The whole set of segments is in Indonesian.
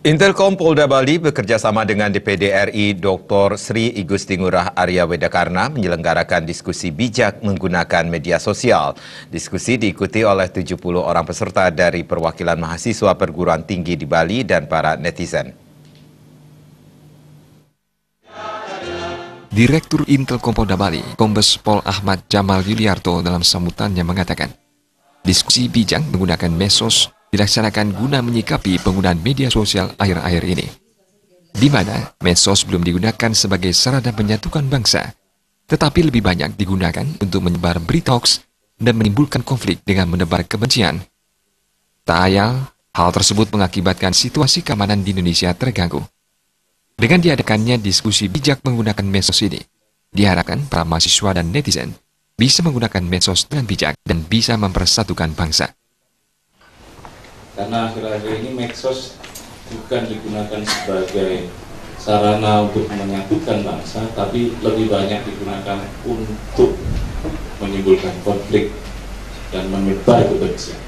Intelkom Polda Bali bekerjasama dengan DPD RI Dr. Sri Igusti Ngurah Arya Wedakarna menyelenggarakan diskusi bijak menggunakan media sosial. Diskusi diikuti oleh 70 orang peserta dari perwakilan mahasiswa perguruan tinggi di Bali dan para netizen. Direktur Intelkom Polda Bali, Kombes Pol Ahmad Jamal Yuliarto dalam sambutannya mengatakan, diskusi bijak menggunakan mesos dilaksanakan guna menyikapi penggunaan media sosial akhir-akhir ini, di mana medsos belum digunakan sebagai sarana penyatukan bangsa, tetapi lebih banyak digunakan untuk menyebar berita hoax dan menimbulkan konflik dengan menebar kebencian. Tak ayal, hal tersebut mengakibatkan situasi keamanan di Indonesia terganggu. Dengan diadakannya diskusi bijak menggunakan medsos ini, diharapkan para mahasiswa dan netizen bisa menggunakan medsos dengan bijak dan bisa mempersatukan bangsa karena akhir-akhir ini medsos bukan digunakan sebagai sarana untuk menyatukan bangsa, tapi lebih banyak digunakan untuk menimbulkan konflik dan menyebar kebencian.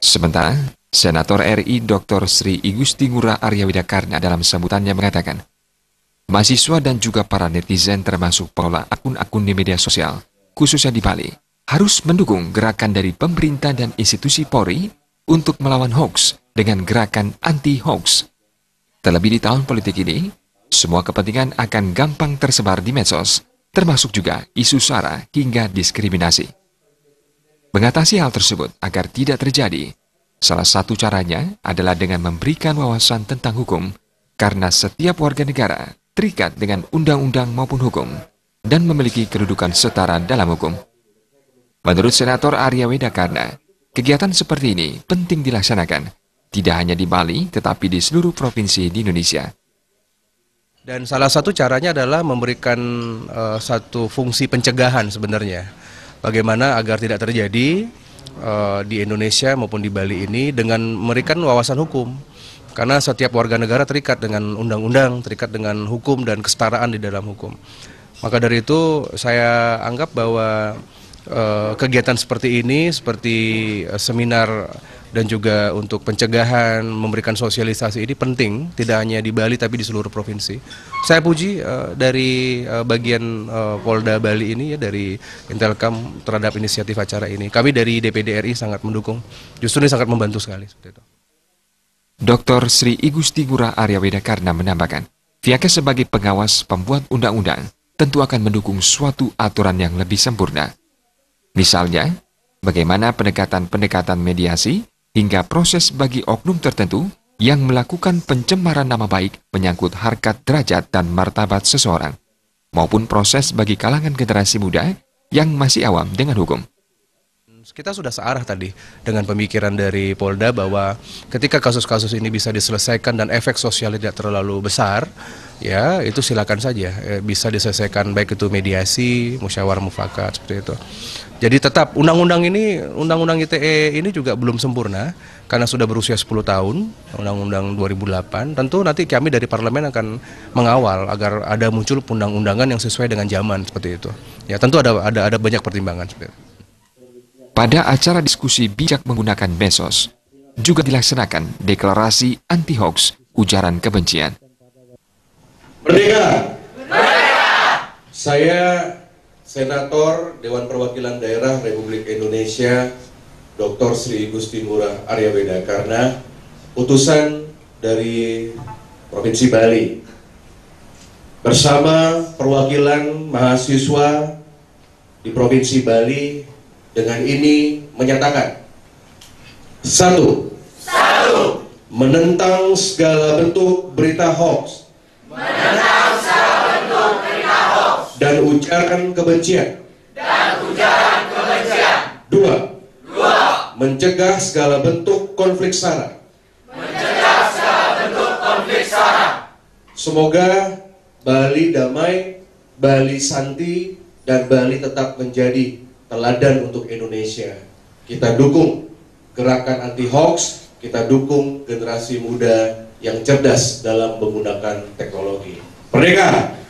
Sementara, Senator RI Dr. Sri Igusti Ngura Aryawidakarna dalam sambutannya mengatakan, mahasiswa dan juga para netizen termasuk pengelola akun-akun di media sosial, khususnya di Bali, harus mendukung gerakan dari pemerintah dan institusi Polri untuk melawan hoax dengan gerakan anti-hoax. Terlebih di tahun politik ini, semua kepentingan akan gampang tersebar di medsos, termasuk juga isu sara hingga diskriminasi. Mengatasi hal tersebut agar tidak terjadi, salah satu caranya adalah dengan memberikan wawasan tentang hukum, karena setiap warga negara terikat dengan undang-undang maupun hukum dan memiliki kedudukan setara dalam hukum. Menurut Senator Arya Wedakarna, kegiatan seperti ini penting dilaksanakan, tidak hanya di Bali tetapi di seluruh provinsi di Indonesia. Dan salah satu caranya adalah memberikan uh, satu fungsi pencegahan sebenarnya. Bagaimana agar tidak terjadi uh, di Indonesia maupun di Bali ini dengan memberikan wawasan hukum. Karena setiap warga negara terikat dengan undang-undang, terikat dengan hukum dan kesetaraan di dalam hukum. Maka dari itu saya anggap bahwa Eh, kegiatan seperti ini, seperti eh, seminar dan juga untuk pencegahan, memberikan sosialisasi ini penting, tidak hanya di Bali tapi di seluruh provinsi. Saya puji eh, dari bagian Polda Bali ini ya dari Intelkam terhadap inisiatif acara ini. Kami dari DPD RI sangat mendukung, justru ini sangat membantu sekali seperti Dr. Sri Igusti Gura Arya Karna menambahkan, Viaka sebagai pengawas pembuat undang-undang tentu akan mendukung suatu aturan yang lebih sempurna Misalnya, bagaimana pendekatan-pendekatan mediasi hingga proses bagi oknum tertentu yang melakukan pencemaran nama baik menyangkut harkat derajat dan martabat seseorang, maupun proses bagi kalangan generasi muda yang masih awam dengan hukum. Kita sudah searah tadi dengan pemikiran dari Polda bahwa ketika kasus-kasus ini bisa diselesaikan dan efek sosial tidak terlalu besar, ya itu silakan saja eh, bisa diselesaikan baik itu mediasi, musyawarah mufakat seperti itu. Jadi tetap undang-undang ini, undang-undang ITE ini juga belum sempurna karena sudah berusia 10 tahun, undang-undang 2008. Tentu nanti kami dari parlemen akan mengawal agar ada muncul undang-undangan yang sesuai dengan zaman seperti itu. Ya tentu ada ada ada banyak pertimbangan seperti itu. Pada acara diskusi bijak menggunakan Mesos, juga dilaksanakan deklarasi anti-hoax ujaran kebencian. Merdeka! Merdeka! Saya Senator Dewan Perwakilan Daerah Republik Indonesia Dr. Sri Gusti Murah Arya Beda karena utusan dari Provinsi Bali bersama perwakilan mahasiswa di Provinsi Bali dengan ini menyatakan satu, satu. menentang segala bentuk berita hoax menentang segala bentuk berita hoax dan ujaran kebencian dan ujaran kebencian dua, dua. mencegah segala bentuk konflik sara mencegah segala bentuk konflik sara semoga Bali damai Bali santi dan Bali tetap menjadi teladan untuk Indonesia. Kita dukung gerakan anti hoax, kita dukung generasi muda yang cerdas dalam menggunakan teknologi. Merdeka!